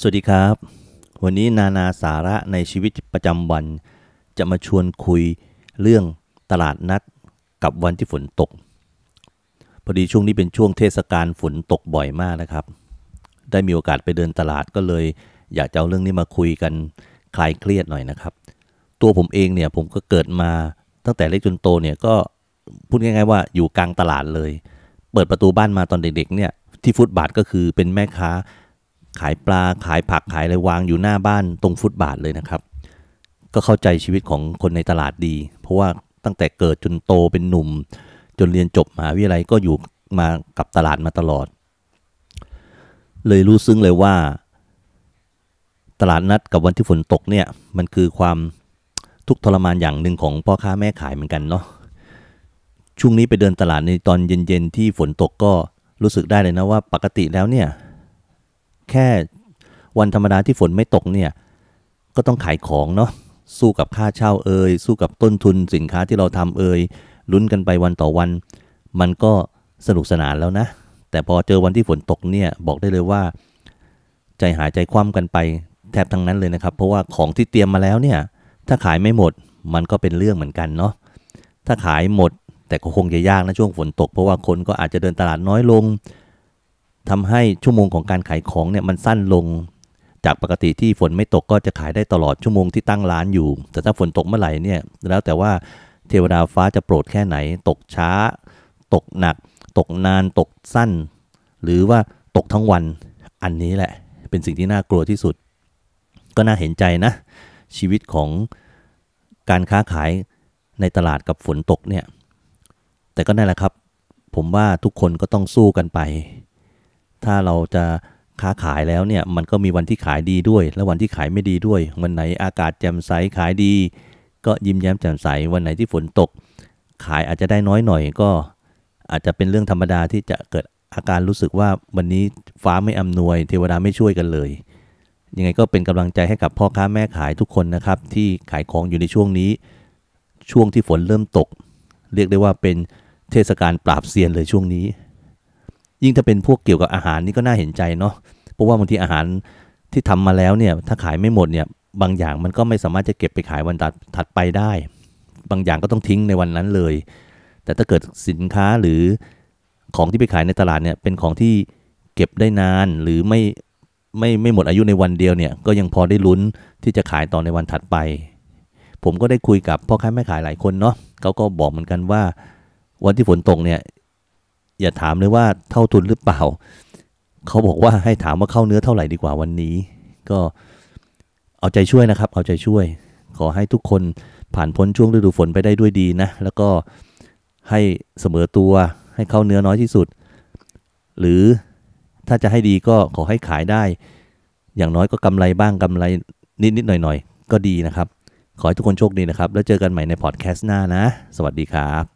สวัสดีครับ วันนี้นานาสาระในชีวิตประจำวัน จะมาชวนคุยเรื่องตลาดนัด กับวันที่ฝนตก พอดีช่วงนี้เป็นช่วงเทศกาลฝนตกบ่อยมากนะครับ ได้มีโอกาสไปเดินตลาดก็เลย อยากจะเอาเรื่องนี้มาคุยกันคลายเครียดหน่อยนะครับ ตัวผมเองเนี่ยผมก็เกิดมาตั้งแต่เล็กจนโต เนี่ย ก็พูดง่าย ๆ ว่าอยู่กลางตลาดเลย เปิดประตูบ้านมาตอนเด็กๆเนี่ยที่ฟุตบาทก็คือเป็นแม่ค้าขายปลาขายผักขายอะไรวางอยู่หน้าบ้านตรงฟุตบาทเลยนะครับ ก็เข้าใจชีวิตของคนในตลาดดี เพราะว่าตั้งแต่เกิดจนโตเป็นหนุ่ม จนเรียนจบมหาวิทยาลัยก็อยู่มากับตลาดมาตลอด เลยรู้ซึ้งเลยว่า ตลาดนัดกับวันที่ฝนตกเนี่ยมันคือความทุกทรมานอย่างหนึ่งของพ่อค้าแม่ขายเหมือนกันเนาะช่วงนี้ไปเดินตลาดในตอนเย็นๆที่ฝนตกก็รู้สึกได้เลยนะว่า ปกติแล้วเนี่ยแค่วันธรรมดาที่ฝนไม่ตกเนี่ยก็ต้องขายของเนาะสู้กับค่าเช่าเอ่ยสู้กับต้นทุนสินค้าที่เราทำเอ่ยลุ้นกันไปวันต่อวัน มันก็สนุกสนานแล้วนะ แต่พอเจอวันที่ฝนตกเนี่ยบอกได้เลยว่า ใจหายใจคว่ำกันไปแทบทั้งนั้นเลยนะครับ เพราะว่าของที่เตรียมมาแล้วเนี่ยถ้าขายไม่หมดมันก็เป็นเรื่องเหมือนกันเนาะถ้าขายหมดแต่ก็คงจะยากนะช่วงฝนตก เพราะว่าคนก็อาจจะเดินตลาดน้อยลงทำให้ชั่วโมงของการขายของเนี่ยมันสั้นลง จากปกติที่ฝนไม่ตกก็จะขายได้ตลอดชั่วโมงที่ตั้งร้านอยู่ แต่ถ้าฝนตกเมื่อไหร่เนี่ยแล้วแต่ว่าเทวดาฟ้าจะโปรดแค่ไหน ตกช้า ตกหนัก ตกนานตกสั้น หรือว่าตกทั้งวันอันนี้แหละ เป็นสิ่งที่น่ากลัวที่สุด ก็น่าเห็นใจนะ ชีวิตของการค้าขายในตลาดกับฝนตกเนี่ยแต่ก็นั่นแหละครับ ผมว่าทุกคนก็ต้องสู้กันไปถ้าเราจะค้าขายแล้วเนี่ยมันก็มีวันที่ขายดีด้วย และวันที่ขายไม่ดีด้วย วันไหนอากาศแจ่มใสขายดี ก็ยิ้มแย้มแจ่มใสวันไหนที่ฝนตก ขายอาจจะได้น้อยหน่อย ก็ อาจจะเป็นเรื่องธรรมดาที่จะเกิดอาการรู้สึกว่าวันนี้ฟ้าไม่อำนวย เทวดาไม่ช่วยกันเลย ยังไงก็เป็นกำลังใจให้กับพ่อค้าแม่ขายทุกคนนะครับ ที่ขายของอยู่ในช่วงนี้ ช่วงที่ฝนเริ่มตก เรียกได้ว่าเป็นเทศกาลปราบเซียนเลยช่วงนี้ยิ่งถ้าเป็นพวกเกี่ยวกับอาหารนี่ก็น่าเห็นใจเนาะเพราะว่าบางทีอาหารที่ทำมาแล้วเนี่ยถ้าขายไม่หมดเนี่ยบางอย่างมันก็ไม่สามารถจะเก็บไปขายวันตัดถัดไปได้ บางอย่างก็ต้องทิ้งในวันนั้นเลย แต่ถ้าเกิดสินค้าหรือของที่ไปขายในตลาดเนี่ยเป็นของที่เก็บได้นานหรือไม่ไม่ไม่หมดอายุในวันเดียวเนี่ยก็ยังพอได้ลุ้นที่จะขายต่อในวันถัดไป ผมก็ได้คุยกับ พ่อค้าแม่ขายหลายคนเนาะเขาก็บอกเหมือนกันว่าวันที่ฝนตกเนี่ยอย่าถามเลยว่าเท่าทุนหรือเปล่า เขาบอกว่าให้ถามว่าเข้าเนื้อเท่าไหร่ดีกว่าวันนี้ ก็เอาใจช่วยนะครับ เอาใจช่วย ขอให้ทุกคนผ่านพ้นช่วงฤดูฝนไปได้ด้วยดีนะ แล้วก็ให้เสมอตัวให้เข้าเนื้อน้อยที่สุด หรือถ้าจะให้ดีก็ขอให้ขายได้ อย่างน้อยก็กำไรบ้างกำไรนิด ๆ หน่อย ๆ ก็ดีนะครับ ขอให้ทุกคนโชคดีนะครับ แล้วเจอกันใหม่ในพอดแคสต์หน้านะ สวัสดีครับ